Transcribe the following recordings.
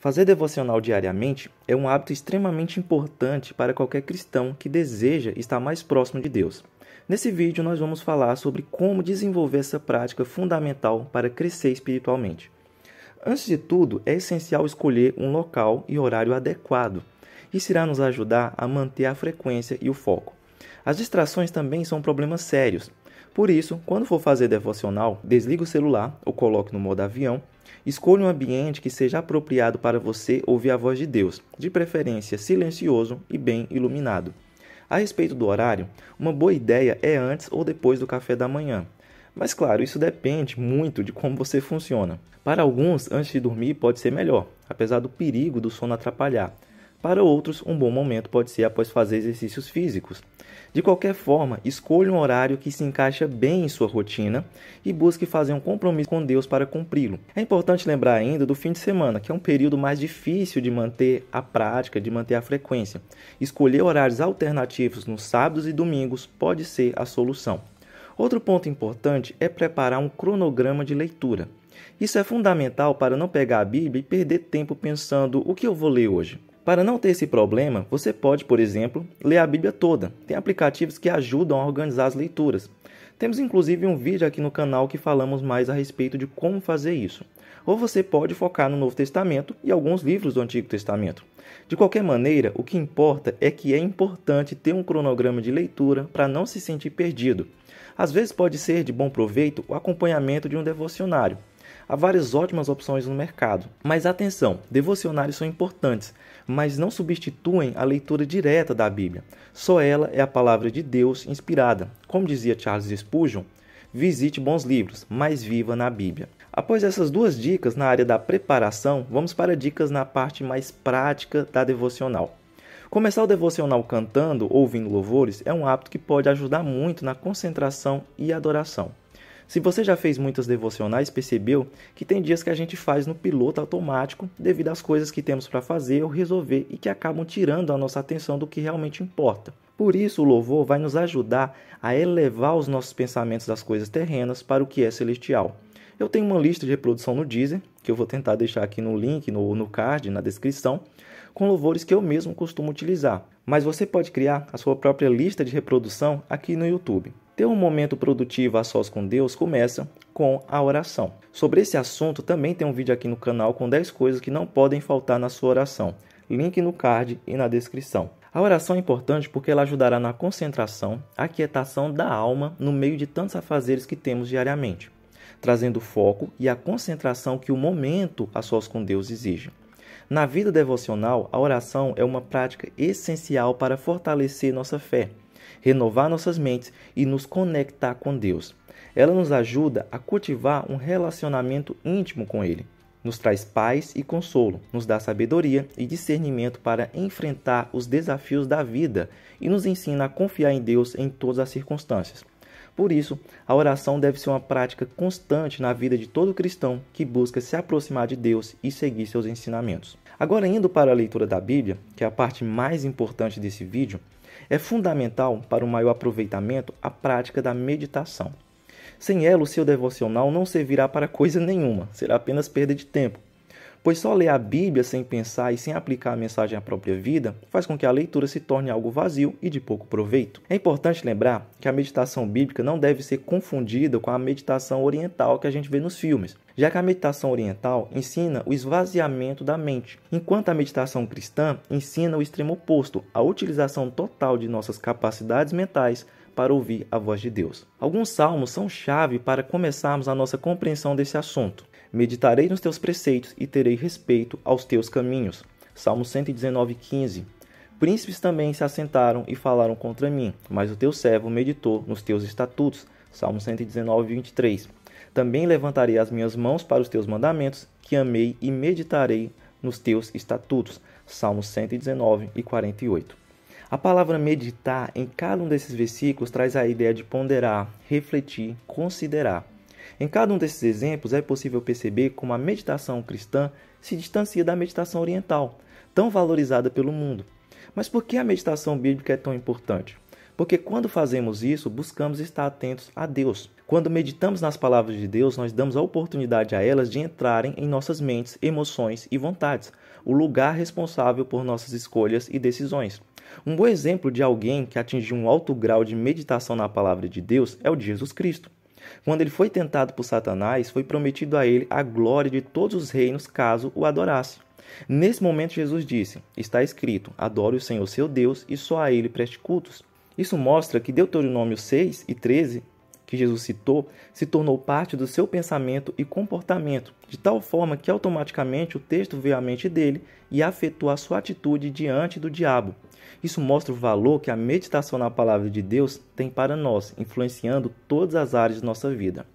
Fazer devocional diariamente é um hábito extremamente importante para qualquer cristão que deseja estar mais próximo de Deus. Nesse vídeo, nós vamos falar sobre como desenvolver essa prática fundamental para crescer espiritualmente. Antes de tudo, é essencial escolher um local e horário adequado. Isso irá nos ajudar a manter a frequência e o foco. As distrações também são problemas sérios por isso, quando for fazer devocional, desligue o celular ou coloque no modo avião. Escolha um ambiente que seja apropriado para você ouvir a voz de Deus, de preferência silencioso e bem iluminado. A respeito do horário, uma boa ideia é antes ou depois do café da manhã. Mas claro, isso depende muito de como você funciona. Para alguns, antes de dormir pode ser melhor, apesar do perigo do sono atrapalhar. Para outros, um bom momento pode ser após fazer exercícios físicos. De qualquer forma, escolha um horário que se encaixa bem em sua rotina e busque fazer um compromisso com Deus para cumpri-lo. É importante lembrar ainda do fim de semana, que é um período mais difícil de manter a prática, de manter a frequência. Escolher horários alternativos nos sábados e domingos pode ser a solução. Outro ponto importante é preparar um cronograma de leitura. Isso é fundamental para não pegar a Bíblia e perder tempo pensando o que eu vou ler hoje. Para não ter esse problema, você pode, por exemplo, ler a Bíblia toda. Tem aplicativos que ajudam a organizar as leituras. Temos inclusive um vídeo aqui no canal que falamos mais a respeito de como fazer isso. Ou você pode focar no Novo Testamento e alguns livros do Antigo Testamento. De qualquer maneira, o que importa é que é importante ter um cronograma de leitura para não se sentir perdido. Às vezes pode ser de bom proveito o acompanhamento de um devocionário, Há várias ótimas opções no mercado. Mas atenção, devocionários são importantes, mas não substituem a leitura direta da Bíblia. Só ela é a palavra de Deus inspirada. Como dizia Charles Spurgeon, visite bons livros, mas viva na Bíblia. Após essas duas dicas na área da preparação, vamos para dicas na parte mais prática da devocional. Começar o devocional cantando ou ouvindo louvores é um hábito que pode ajudar muito na concentração e adoração. Se você já fez muitas devocionais, percebeu que tem dias que a gente faz no piloto automático devido às coisas que temos para fazer ou resolver e que acabam tirando a nossa atenção do que realmente importa. Por isso, o louvor vai nos ajudar a elevar os nossos pensamentos das coisas terrenas para o que é celestial. Eu tenho uma lista de reprodução no Deezer, que eu vou tentar deixar aqui no link, no, no card, na descrição, com louvores que eu mesmo costumo utilizar. Mas você pode criar a sua própria lista de reprodução aqui no YouTube ter um momento produtivo a sós com Deus começa com a oração. Sobre esse assunto, também tem um vídeo aqui no canal com 10 coisas que não podem faltar na sua oração. Link no card e na descrição. A oração é importante porque ela ajudará na concentração, aquietação da alma no meio de tantos afazeres que temos diariamente, trazendo foco e a concentração que o momento a sós com Deus exige. Na vida devocional, a oração é uma prática essencial para fortalecer nossa fé renovar nossas mentes e nos conectar com Deus. Ela nos ajuda a cultivar um relacionamento íntimo com Ele. Nos traz paz e consolo, nos dá sabedoria e discernimento para enfrentar os desafios da vida e nos ensina a confiar em Deus em todas as circunstâncias. Por isso, a oração deve ser uma prática constante na vida de todo cristão que busca se aproximar de Deus e seguir seus ensinamentos. Agora, indo para a leitura da Bíblia, que é a parte mais importante desse vídeo, é fundamental para o maior aproveitamento a prática da meditação. Sem ela, o seu devocional não servirá para coisa nenhuma, será apenas perda de tempo, Pois só ler a Bíblia sem pensar e sem aplicar a mensagem à própria vida faz com que a leitura se torne algo vazio e de pouco proveito. É importante lembrar que a meditação bíblica não deve ser confundida com a meditação oriental que a gente vê nos filmes, já que a meditação oriental ensina o esvaziamento da mente, enquanto a meditação cristã ensina o extremo oposto, a utilização total de nossas capacidades mentais para ouvir a voz de Deus. Alguns salmos são chave para começarmos a nossa compreensão desse assunto. Meditarei nos teus preceitos e terei respeito aos teus caminhos. Salmo 119:15. Príncipes também se assentaram e falaram contra mim, mas o teu servo meditou nos teus estatutos. Salmo 119:23. Também levantarei as minhas mãos para os teus mandamentos, que amei e meditarei nos teus estatutos. Salmo 119:48 A palavra meditar em cada um desses versículos traz a ideia de ponderar, refletir, considerar. Em cada um desses exemplos, é possível perceber como a meditação cristã se distancia da meditação oriental, tão valorizada pelo mundo. Mas por que a meditação bíblica é tão importante? Porque quando fazemos isso, buscamos estar atentos a Deus. Quando meditamos nas palavras de Deus, nós damos a oportunidade a elas de entrarem em nossas mentes, emoções e vontades, o lugar responsável por nossas escolhas e decisões. Um bom exemplo de alguém que atingiu um alto grau de meditação na palavra de Deus é o de Jesus Cristo. Quando ele foi tentado por Satanás, foi prometido a ele a glória de todos os reinos caso o adorasse. Nesse momento, Jesus disse: Está escrito, adore o Senhor seu Deus e só a ele preste cultos. Isso mostra que Deuteronômio 6 e 13 que Jesus citou se tornou parte do seu pensamento e comportamento, de tal forma que automaticamente o texto veio à mente dele e afetou a sua atitude diante do diabo. Isso mostra o valor que a meditação na palavra de Deus tem para nós, influenciando todas as áreas de nossa vida.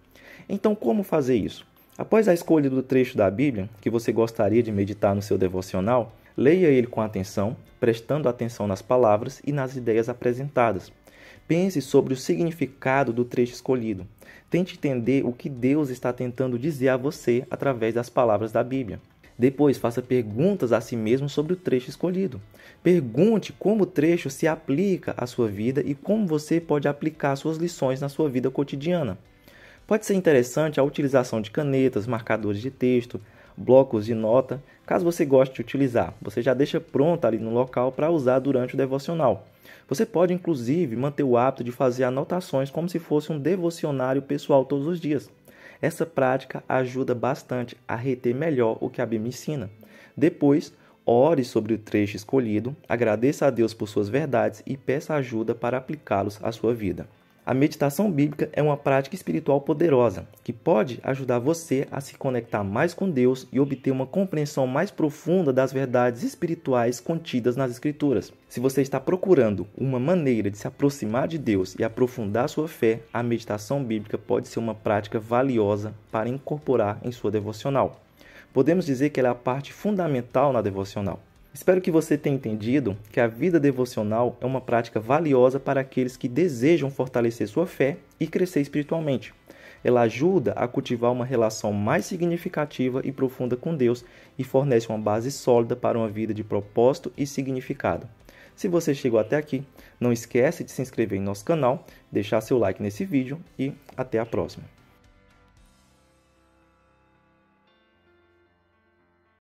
Então, como fazer isso? Após a escolha do trecho da Bíblia que você gostaria de meditar no seu devocional, leia ele com atenção, prestando atenção nas palavras e nas ideias apresentadas. Pense sobre o significado do trecho escolhido. Tente entender o que Deus está tentando dizer a você através das palavras da Bíblia. Depois, faça perguntas a si mesmo sobre o trecho escolhido. Pergunte como o trecho se aplica à sua vida e como você pode aplicar suas lições na sua vida cotidiana. Pode ser interessante a utilização de canetas, marcadores de texto, blocos de nota, caso você goste de utilizar. Você já deixa pronta ali no local para usar durante o devocional. Você pode inclusive manter o hábito de fazer anotações como se fosse um devocionário pessoal todos os dias. Essa prática ajuda bastante a reter melhor o que a Bíblia ensina. Depois, ore sobre o trecho escolhido, agradeça a Deus por suas verdades e peça ajuda para aplicá-los à sua vida. A meditação bíblica é uma prática espiritual poderosa que pode ajudar você a se conectar mais com Deus e obter uma compreensão mais profunda das verdades espirituais contidas nas Escrituras. Se você está procurando uma maneira de se aproximar de Deus e aprofundar sua fé, a meditação bíblica pode ser uma prática valiosa para incorporar em sua devocional. Podemos dizer que ela é a parte fundamental na devocional. Espero que você tenha entendido que a vida devocional é uma prática valiosa para aqueles que desejam fortalecer sua fé e crescer espiritualmente. Ela ajuda a cultivar uma relação mais significativa e profunda com Deus e fornece uma base sólida para uma vida de propósito e significado. Se você chegou até aqui, não esquece de se inscrever em nosso canal, deixar seu like nesse vídeo e até a próxima.